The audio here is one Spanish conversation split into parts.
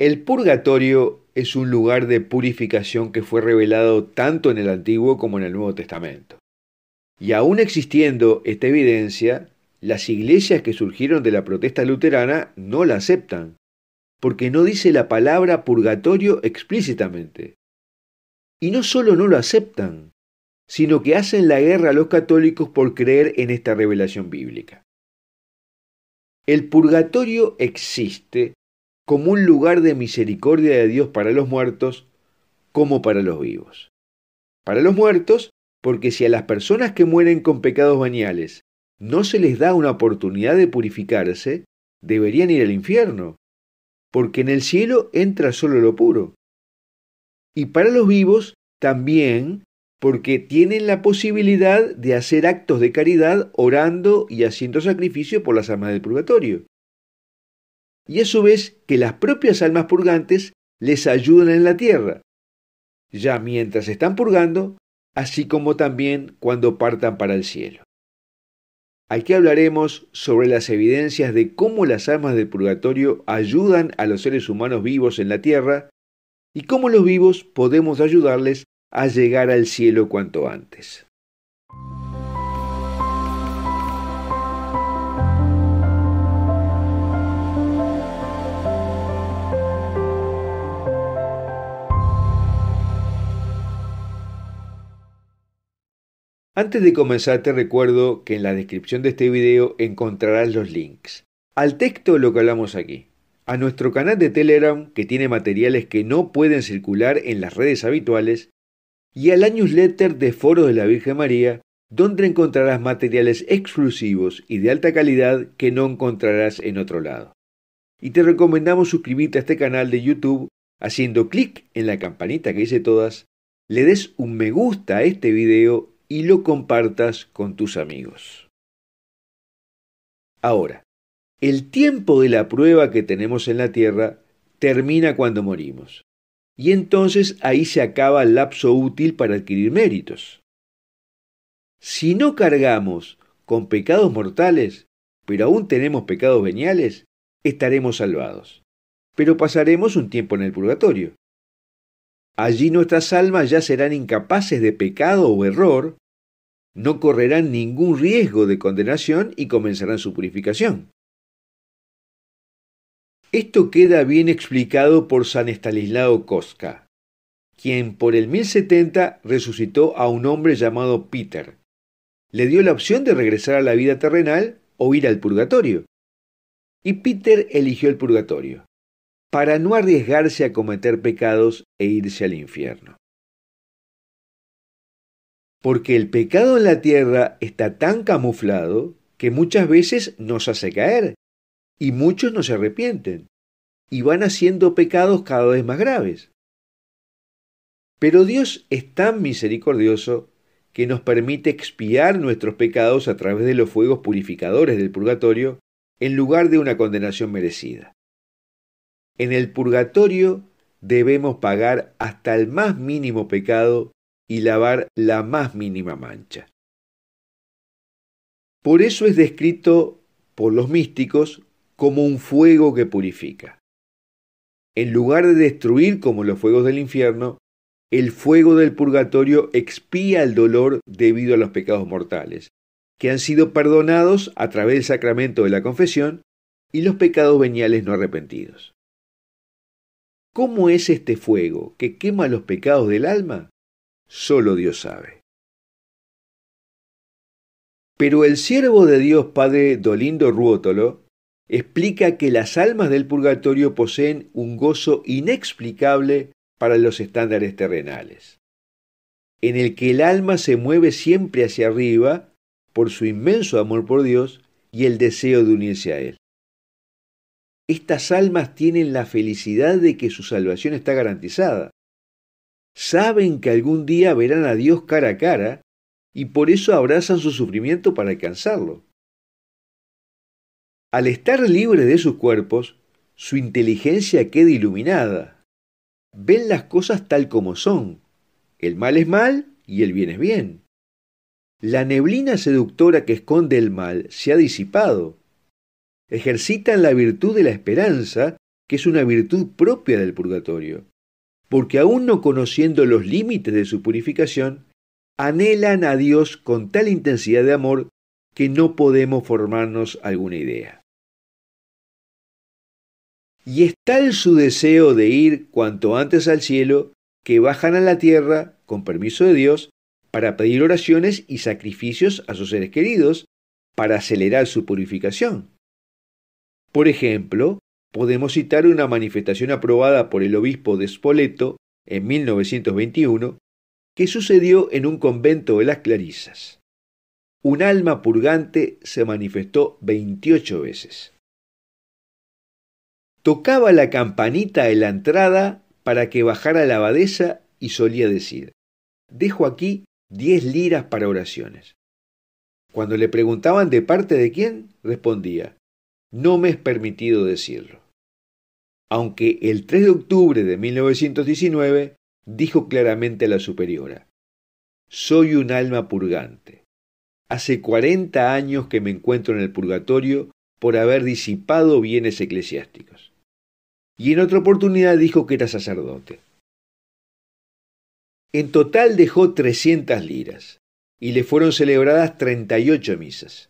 El purgatorio es un lugar de purificación que fue revelado tanto en el Antiguo como en el Nuevo Testamento. Y aún existiendo esta evidencia, las iglesias que surgieron de la protesta luterana no la aceptan, porque no dice la palabra purgatorio explícitamente. Y no solo no lo aceptan, sino que hacen la guerra a los católicos por creer en esta revelación bíblica. El purgatorio existe como un lugar de misericordia de Dios para los muertos como para los vivos. Para los muertos, porque si a las personas que mueren con pecados bañales no se les da una oportunidad de purificarse, deberían ir al infierno, porque en el cielo entra solo lo puro. Y para los vivos también, porque tienen la posibilidad de hacer actos de caridad orando y haciendo sacrificio por las almas del purgatorio y a su vez que las propias almas purgantes les ayudan en la tierra, ya mientras están purgando, así como también cuando partan para el cielo. Aquí hablaremos sobre las evidencias de cómo las almas del purgatorio ayudan a los seres humanos vivos en la tierra y cómo los vivos podemos ayudarles a llegar al cielo cuanto antes. Antes de comenzar te recuerdo que en la descripción de este video encontrarás los links al texto de lo que hablamos aquí, a nuestro canal de Telegram que tiene materiales que no pueden circular en las redes habituales y a la newsletter de Foro de la Virgen María donde encontrarás materiales exclusivos y de alta calidad que no encontrarás en otro lado. Y te recomendamos suscribirte a este canal de YouTube haciendo clic en la campanita que dice todas, le des un me gusta a este video y lo compartas con tus amigos. Ahora, el tiempo de la prueba que tenemos en la Tierra termina cuando morimos, y entonces ahí se acaba el lapso útil para adquirir méritos. Si no cargamos con pecados mortales, pero aún tenemos pecados veniales, estaremos salvados, pero pasaremos un tiempo en el purgatorio. Allí nuestras almas ya serán incapaces de pecado o error, no correrán ningún riesgo de condenación y comenzarán su purificación. Esto queda bien explicado por San Estanislao Cosca, quien por el 1070 resucitó a un hombre llamado Peter. Le dio la opción de regresar a la vida terrenal o ir al purgatorio. Y Peter eligió el purgatorio, para no arriesgarse a cometer pecados e irse al infierno porque el pecado en la tierra está tan camuflado que muchas veces nos hace caer y muchos no se arrepienten y van haciendo pecados cada vez más graves. Pero Dios es tan misericordioso que nos permite expiar nuestros pecados a través de los fuegos purificadores del purgatorio en lugar de una condenación merecida. En el purgatorio debemos pagar hasta el más mínimo pecado y lavar la más mínima mancha. Por eso es descrito por los místicos como un fuego que purifica. En lugar de destruir como los fuegos del infierno, el fuego del purgatorio expía el dolor debido a los pecados mortales, que han sido perdonados a través del sacramento de la confesión y los pecados veniales no arrepentidos. ¿Cómo es este fuego que quema los pecados del alma? solo Dios sabe. Pero el siervo de Dios Padre Dolindo Ruótolo explica que las almas del purgatorio poseen un gozo inexplicable para los estándares terrenales, en el que el alma se mueve siempre hacia arriba por su inmenso amor por Dios y el deseo de unirse a Él. Estas almas tienen la felicidad de que su salvación está garantizada, Saben que algún día verán a Dios cara a cara y por eso abrazan su sufrimiento para alcanzarlo. Al estar libre de sus cuerpos, su inteligencia queda iluminada. Ven las cosas tal como son. El mal es mal y el bien es bien. La neblina seductora que esconde el mal se ha disipado. Ejercitan la virtud de la esperanza, que es una virtud propia del purgatorio porque aún no conociendo los límites de su purificación, anhelan a Dios con tal intensidad de amor que no podemos formarnos alguna idea. Y es tal su deseo de ir cuanto antes al cielo que bajan a la tierra, con permiso de Dios, para pedir oraciones y sacrificios a sus seres queridos, para acelerar su purificación. Por ejemplo, podemos citar una manifestación aprobada por el obispo de Spoleto en 1921 que sucedió en un convento de las Clarisas. Un alma purgante se manifestó 28 veces. Tocaba la campanita en la entrada para que bajara la abadesa y solía decir, dejo aquí diez liras para oraciones. Cuando le preguntaban de parte de quién, respondía, no me es permitido decirlo. Aunque el 3 de octubre de 1919 dijo claramente a la superiora, soy un alma purgante. Hace 40 años que me encuentro en el purgatorio por haber disipado bienes eclesiásticos. Y en otra oportunidad dijo que era sacerdote. En total dejó 300 liras y le fueron celebradas 38 misas.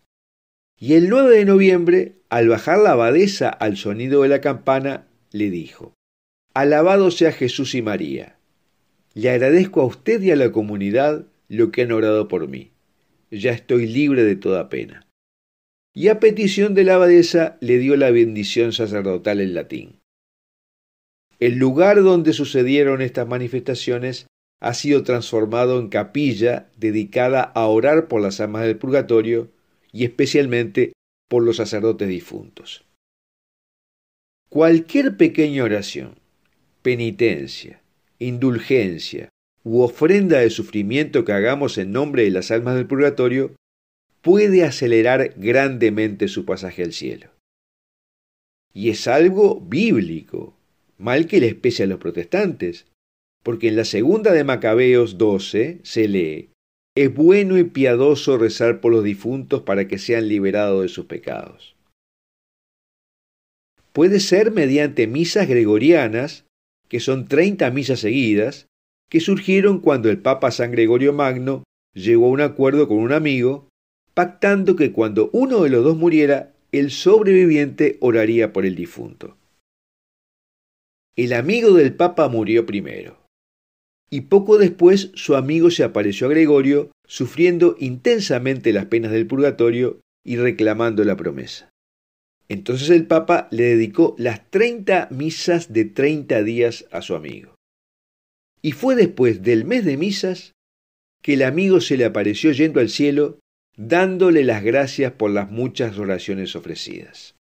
Y el 9 de noviembre, al bajar la abadesa al sonido de la campana, le dijo, Alabado sea Jesús y María. Le agradezco a usted y a la comunidad lo que han orado por mí. Ya estoy libre de toda pena. Y a petición de la abadesa le dio la bendición sacerdotal en latín. El lugar donde sucedieron estas manifestaciones ha sido transformado en capilla dedicada a orar por las almas del purgatorio y especialmente por los sacerdotes difuntos. Cualquier pequeña oración, penitencia, indulgencia u ofrenda de sufrimiento que hagamos en nombre de las almas del purgatorio puede acelerar grandemente su pasaje al cielo. Y es algo bíblico, mal que le especie a los protestantes, porque en la segunda de Macabeos 12 se lee, es bueno y piadoso rezar por los difuntos para que sean liberados de sus pecados. Puede ser mediante misas gregorianas, que son 30 misas seguidas, que surgieron cuando el Papa San Gregorio Magno llegó a un acuerdo con un amigo, pactando que cuando uno de los dos muriera, el sobreviviente oraría por el difunto. El amigo del Papa murió primero y poco después su amigo se apareció a Gregorio, sufriendo intensamente las penas del purgatorio y reclamando la promesa. Entonces el Papa le dedicó las 30 misas de 30 días a su amigo. Y fue después del mes de misas que el amigo se le apareció yendo al cielo, dándole las gracias por las muchas oraciones ofrecidas.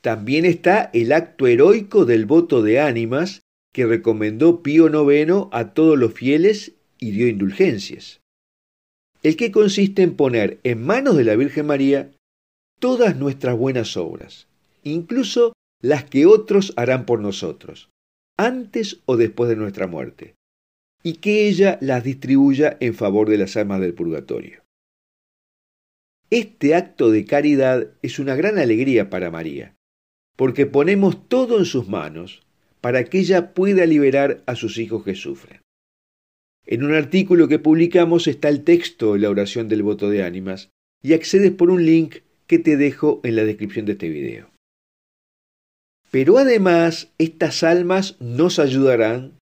También está el acto heroico del voto de ánimas que recomendó Pío IX a todos los fieles y dio indulgencias. El que consiste en poner en manos de la Virgen María todas nuestras buenas obras, incluso las que otros harán por nosotros, antes o después de nuestra muerte, y que ella las distribuya en favor de las almas del purgatorio. Este acto de caridad es una gran alegría para María, porque ponemos todo en sus manos para que ella pueda liberar a sus hijos que sufren. En un artículo que publicamos está el texto de la oración del voto de ánimas y accedes por un link que te dejo en la descripción de este video. Pero además, estas almas nos ayudarán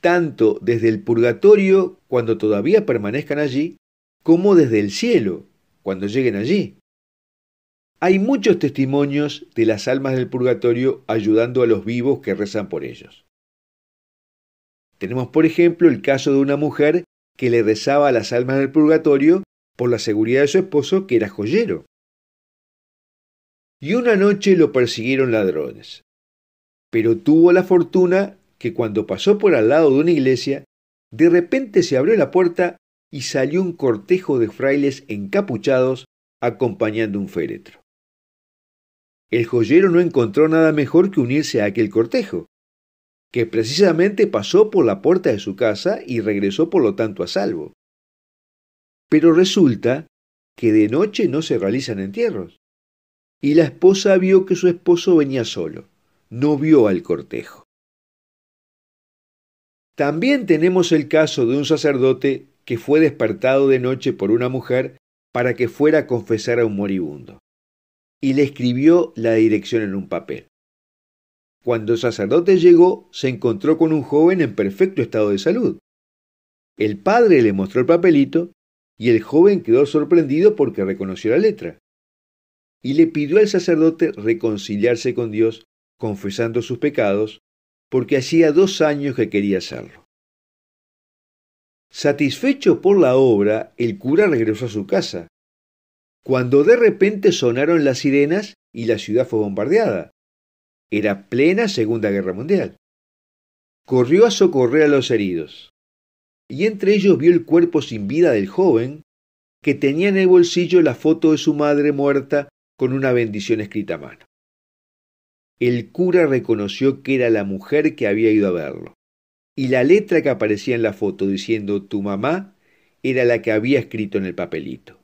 tanto desde el purgatorio, cuando todavía permanezcan allí, como desde el cielo, cuando lleguen allí. Hay muchos testimonios de las almas del purgatorio ayudando a los vivos que rezan por ellos. Tenemos, por ejemplo, el caso de una mujer que le rezaba a las almas del purgatorio por la seguridad de su esposo, que era joyero. Y una noche lo persiguieron ladrones. Pero tuvo la fortuna que cuando pasó por al lado de una iglesia, de repente se abrió la puerta y salió un cortejo de frailes encapuchados acompañando un féretro el joyero no encontró nada mejor que unirse a aquel cortejo, que precisamente pasó por la puerta de su casa y regresó por lo tanto a salvo. Pero resulta que de noche no se realizan entierros. Y la esposa vio que su esposo venía solo, no vio al cortejo. También tenemos el caso de un sacerdote que fue despertado de noche por una mujer para que fuera a confesar a un moribundo y le escribió la dirección en un papel. Cuando el sacerdote llegó, se encontró con un joven en perfecto estado de salud. El padre le mostró el papelito y el joven quedó sorprendido porque reconoció la letra. Y le pidió al sacerdote reconciliarse con Dios, confesando sus pecados, porque hacía dos años que quería hacerlo. Satisfecho por la obra, el cura regresó a su casa, cuando de repente sonaron las sirenas y la ciudad fue bombardeada. Era plena Segunda Guerra Mundial. Corrió a socorrer a los heridos, y entre ellos vio el cuerpo sin vida del joven, que tenía en el bolsillo la foto de su madre muerta con una bendición escrita a mano. El cura reconoció que era la mujer que había ido a verlo, y la letra que aparecía en la foto diciendo tu mamá era la que había escrito en el papelito.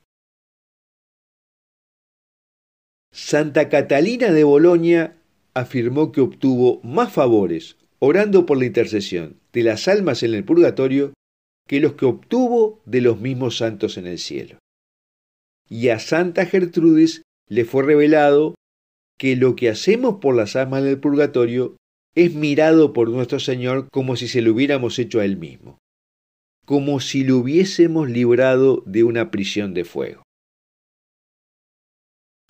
Santa Catalina de Bolonia afirmó que obtuvo más favores orando por la intercesión de las almas en el purgatorio que los que obtuvo de los mismos santos en el cielo. Y a Santa Gertrudis le fue revelado que lo que hacemos por las almas en el purgatorio es mirado por nuestro Señor como si se lo hubiéramos hecho a Él mismo, como si lo hubiésemos librado de una prisión de fuego.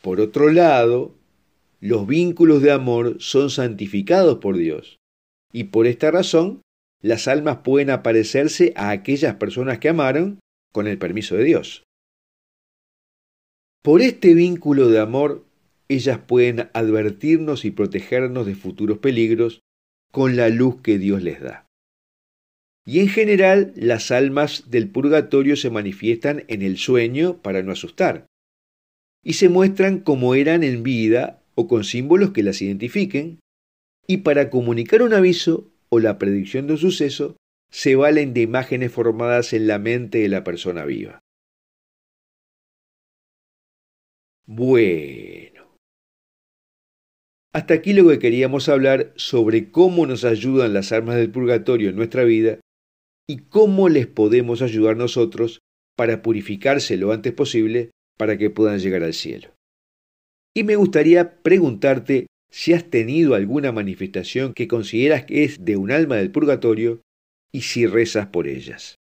Por otro lado, los vínculos de amor son santificados por Dios, y por esta razón las almas pueden aparecerse a aquellas personas que amaron con el permiso de Dios. Por este vínculo de amor, ellas pueden advertirnos y protegernos de futuros peligros con la luz que Dios les da. Y en general, las almas del purgatorio se manifiestan en el sueño para no asustar, y se muestran como eran en vida o con símbolos que las identifiquen, y para comunicar un aviso o la predicción de un suceso, se valen de imágenes formadas en la mente de la persona viva. Bueno. Hasta aquí lo que queríamos hablar sobre cómo nos ayudan las armas del purgatorio en nuestra vida y cómo les podemos ayudar nosotros para purificarse lo antes posible para que puedan llegar al cielo. Y me gustaría preguntarte si has tenido alguna manifestación que consideras que es de un alma del purgatorio y si rezas por ellas.